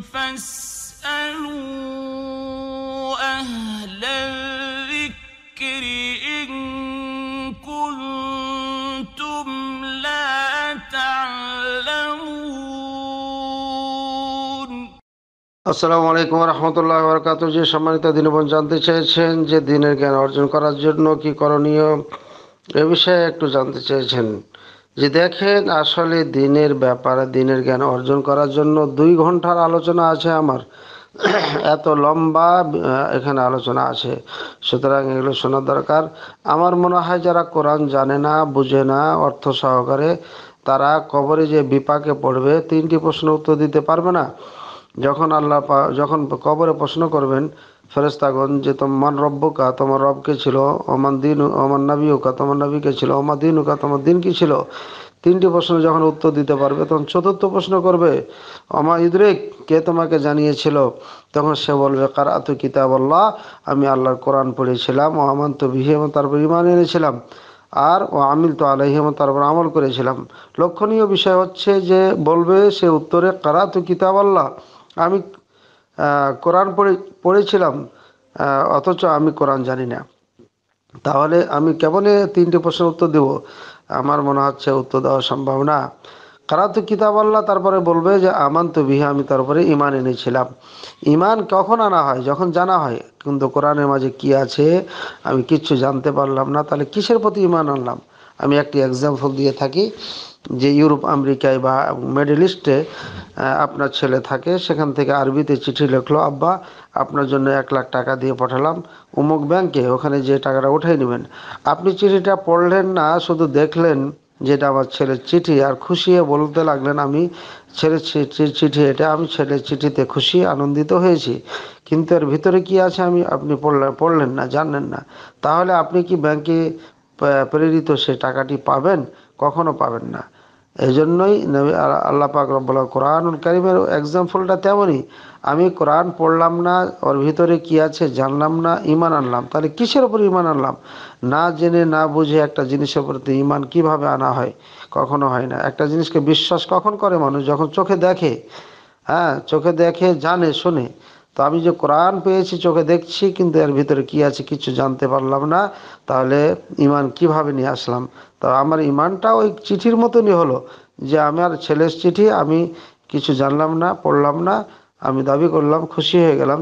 আসসালামু আলাইকুম রহমতুল্লাহ বরকাত যে সম্মানিত দিনবন জানতে চেয়েছেন যে দিনের জ্ঞান অর্জন করার জন্য কি করণীয় এ বিষয়ে একটু জানতে চেয়েছেন যে দেখেন আসলে দিনের ব্যাপারে দিনের জ্ঞান অর্জন করার জন্য দুই ঘন্টার আলোচনা আছে আমার এত লম্বা এখানে আলোচনা আছে সুতরাং এগুলো শোনা দরকার আমার মনে হয় যারা কোরআন জানে না বুঝে না অর্থ সহকারে তারা কবরে যে বিপাকে পড়বে তিনটি প্রশ্ন উত্তর দিতে পারবে না যখন আল্লাহ যখন কবরে প্রশ্ন করবেন ফেরেস্তাগণ যে তোমার রব্বকা তোমার রবকে ছিল অমান দিন অমান নাবিউকা তোমার নাবিকে ছিল অমা দিন দিনুকা তোমার দিন কি ছিল তিনটি প্রশ্ন যখন উত্তর দিতে পারবে তখন চতুর্থ প্রশ্ন করবে অমা ইদরেক কে তোমাকে জানিয়েছিল তখন সে বলবে কার আত কিতাব আল্লাহ আমি আল্লাহর কোরআন পড়েছিলাম ও আমান তো এবং তারপর ইমান এনেছিলাম আর ও আমিল তো এবং তারপর আমল করেছিলাম লক্ষণীয় বিষয় হচ্ছে যে বলবে সে উত্তরে কারা তো কিতাব আল্লাহ আমি কোরআন পড়ে পড়েছিলাম অথচ আমি কোরআন জানি না তাহলে আমি কেমন তিনটি প্রশ্নের উত্তর দেব আমার মনে হচ্ছে উত্তর দেওয়া সম্ভব না কারা তো কিতাব আল্লাহ তারপরে বলবে যে আমান তো বিহা আমি তারপরে ইমান এনেছিলাম ইমান কখন আনা হয় যখন জানা হয় কিন্তু কোরআনের মাঝে কি আছে আমি কিচ্ছু জানতে পারলাম না তাহলে কিসের প্রতি ইমান আনলাম আমি একটি এক্সাম্পল দিয়ে থাকি যে ইউরোপ আমেরিকায় বা মিডল ইস্টে আপনার ছেলে থাকে সেখান থেকে আরবিতে চিঠি লিখলো আব্বা আপনার জন্য এক লাখ টাকা দিয়ে পাঠালাম উমুক ব্যাংকে ওখানে যে টাকাটা উঠাই নেবেন আপনি চিঠিটা পড়লেন না শুধু দেখলেন যেটা আমার ছেলের চিঠি আর খুশি বলতে লাগলেন আমি ছেলের চিঠি এটা আমি ছেলের চিঠিতে খুশি আনন্দিত হয়েছি কিন্তু এর ভিতরে কি আছে আমি আপনি পড়লেন পড়লেন না জানলেন না তাহলে আপনি কি ব্যাংকে প্রেরিত সে টাকাটি পাবেন কখনো পাবেন না এই জন্যই নবী আল্লাহ পাক রব্বুল কোরআনুল করিমের এক্সাম্পলটা তেমনই আমি কোরআন পড়লাম না ওর ভিতরে কি আছে জানলাম না ইমান আনলাম তাহলে কিসের উপর ইমান আনলাম না জেনে না বুঝে একটা জিনিসের প্রতি ইমান কিভাবে আনা হয় কখনো হয় না একটা জিনিসকে বিশ্বাস কখন করে মানুষ যখন চোখে দেখে হ্যাঁ চোখে দেখে জানে শুনে তো আমি যে কোরআন পেয়েছি চোখে দেখছি কিন্তু এর ভিতরে কি আছে কিছু জানতে পারলাম না তাহলে ইমান কিভাবে নিয়ে আসলাম তা আমার ইমানটা ওই চিঠির মতনই হলো যে আমার ছেলের চিঠি আমি কিছু জানলাম না পড়লাম না আমি দাবি করলাম খুশি হয়ে গেলাম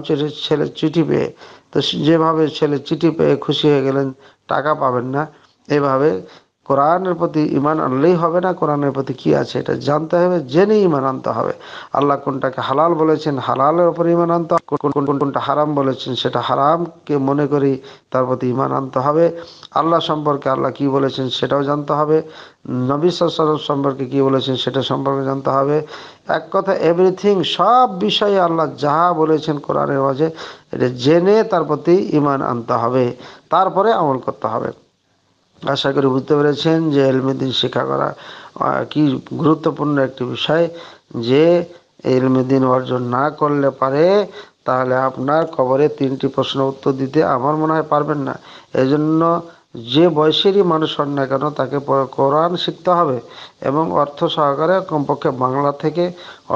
ছেলের চিঠি পেয়ে তো যেভাবে ছেলে চিঠি পেয়ে খুশি হয়ে গেলেন টাকা পাবেন না এভাবে কোরআনের প্রতি ইমান আনলেই হবে না কোরআনের প্রতি কি আছে এটা জানতে হবে জেনে ইমান আনতে হবে আল্লাহ কোনটাকে হালাল বলেছেন হালালের ওপর ইমান আনতে কোনটা হারাম বলেছেন সেটা হারামকে মনে করি তার প্রতি ইমান আনতে হবে আল্লাহ সম্পর্কে আল্লাহ কি বলেছেন সেটাও জানতে হবে নবী সাল্লাম সম্পর্কে কি বলেছেন সেটা সম্পর্কে জানতে হবে এক কথা এভরিথিং সব বিষয়ে আল্লাহ যাহা বলেছেন কোরআনের মাঝে এটা জেনে তার প্রতি ইমান আনতে হবে তারপরে আমল করতে হবে আশা করি বুঝতে পেরেছেন যে এলমেদিন শিক্ষা করা কি গুরুত্বপূর্ণ একটি বিষয় যে এলমেদিন অর্জন না করলে পারে তাহলে আপনার কবরে তিনটি প্রশ্ন উত্তর দিতে আমার মনে হয় পারবেন না এজন্য যে বয়সেরই মানুষ হন না কেন তাকে কোরআন শিখতে হবে এবং অর্থ সহকারে কমপক্ষে বাংলা থেকে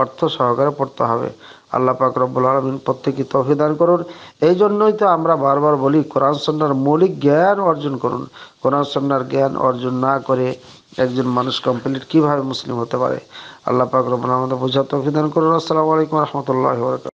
অর্থ সহকারে পড়তে হবে আল্লাহ পাক রব্বুল আলমিন প্রত্যেকে দান করুন এই জন্যই তো আমরা বারবার বলি কোরআন সন্ন্যার মৌলিক জ্ঞান অর্জন করুন কোরআন সন্ন্যার জ্ঞান অর্জন না করে একজন মানুষ কমপ্লিট কীভাবে মুসলিম হতে পারে আল্লাহ পাক রব্বুল আমাদের বোঝা দান করুন আসসালামু আলাইকুম রহমতুল্লাহ